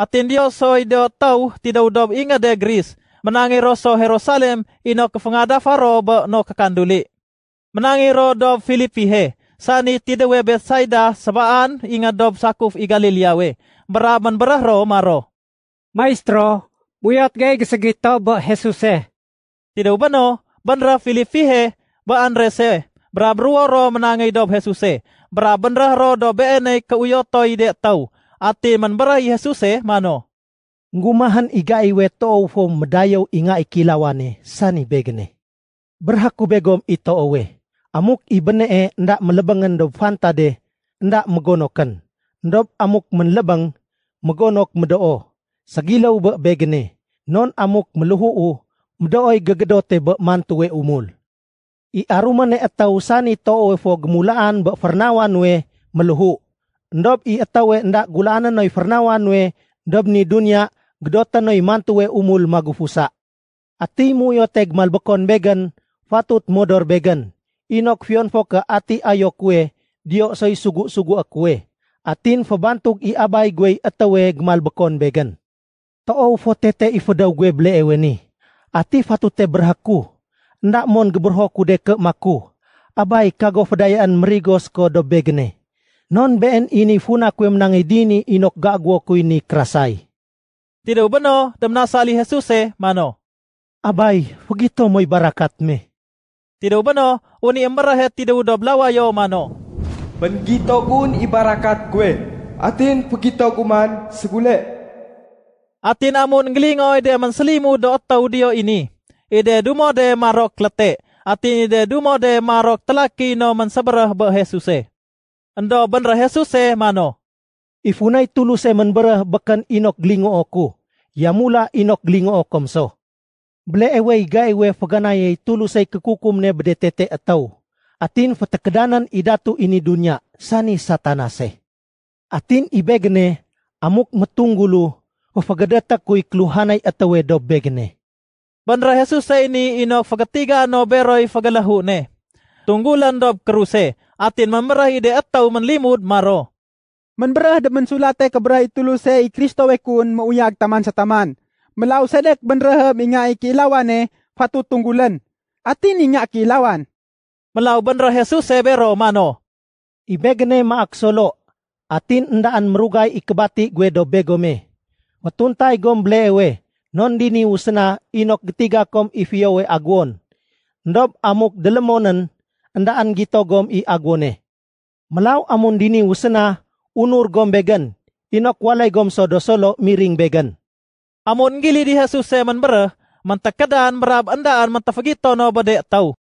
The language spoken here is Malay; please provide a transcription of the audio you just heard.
Atin dia so dia tahu tidak udah ingat dia Gris. Menangi Roso Jerusalem ino ke pengada Faro be no ke kanduli. Menangi ro dob Filipi he. Sani tidak we Bethsaida sebaan ingat dob sakuf i Galilea we. Beraman berah ro maro. Maestro, buyat gay segitu be Jesus he. Tidak ubah no, benra Filipi he be Andres he. Berabruo ro menangi dob Jesus he. Berabenrah ro dob ene ke uyoto ide tau. ati man baray Jesus eh, mano. Ngumahan iga iweto hom madayaw inga ikilawane sani begne. Berhaku begom ito owe. Amuk ibene e ndak melebangan do fanta de ndak megonokan. Ndop amuk menlebang megonok medoo. Sagilaw ba begne. Non amuk meluhuu mdooy gagadote ba mantuwe umul. I Iaruman e ataw sani to owe fo gemulaan be fernawan we meluhu. ndop i atawe nda gulana noi fernawan we ndop ni dunia gdota noi mantu we umul magufusa. Ati mu yo teg malbekon began, fatut modor began. Inok fion foka ati ayo kue, dio soy sugu-sugu akue. Atin fabantuk i abai gue atawe gmalbekon begen. Toow fo tete i fadaw gue ble ewe ni. Ati fatute berhaku. Ndak mon geberho kude ke maku. Abai kago fedayaan merigos ko do begene non ben ini funa kuem nang idini inok gagwo ku ini krasai. Tidak beno, temna sali Yesus eh, mano. Abai begitu moy barakat me. Tidak beno, uni emberahet tidak udah blawa yo mano. Begitu pun ibarakat gue. Atin begitu kuman segule. Atin amun ngelingoy de manselimu do tau dio ini. Ide dumo de marok lete. Atin ide dumo de marok telaki no manseberah be Yesus eh. Ando ban rahasu se eh, mano? Ifunay tulu se manbara bakan inok lingo oku. Yamula inok lingo okomso. Ble away ga ewe faganay eh, tulu say kakukum ne bedetete ataw. Atin fatakadanan idatu ini dunya sani satanase. Atin ibegne amuk matunggulo o fagadata ko'y kluhanay atawe do begne. Banra Jesus sa eh, ini inok fagatiga no beroy fagalahune. tunggulan Rob keruse atin memerah ide atau menlimud maro. Menberah de mensulate keberah itu i Kristo wekun meuyak taman setaman. Melau sedek benreha mingai kilawane fatu tunggulan. Atin ingak kilawan. Melau benreh Yesus sebero mano. Ibegne maak solo. Atin endaan merugai ikebati gue dobegome. Matuntai gom blewe. Non dini usena inok ketiga kom ifiowe aguon. Ndob amuk delemonen andaan gom i agone. melau amun dini usena unur gom begen, inok walai gom sodo solo miring began, Amun gili di Jesus seman bere, mantakadaan berab andaan mantafagito no badek tau.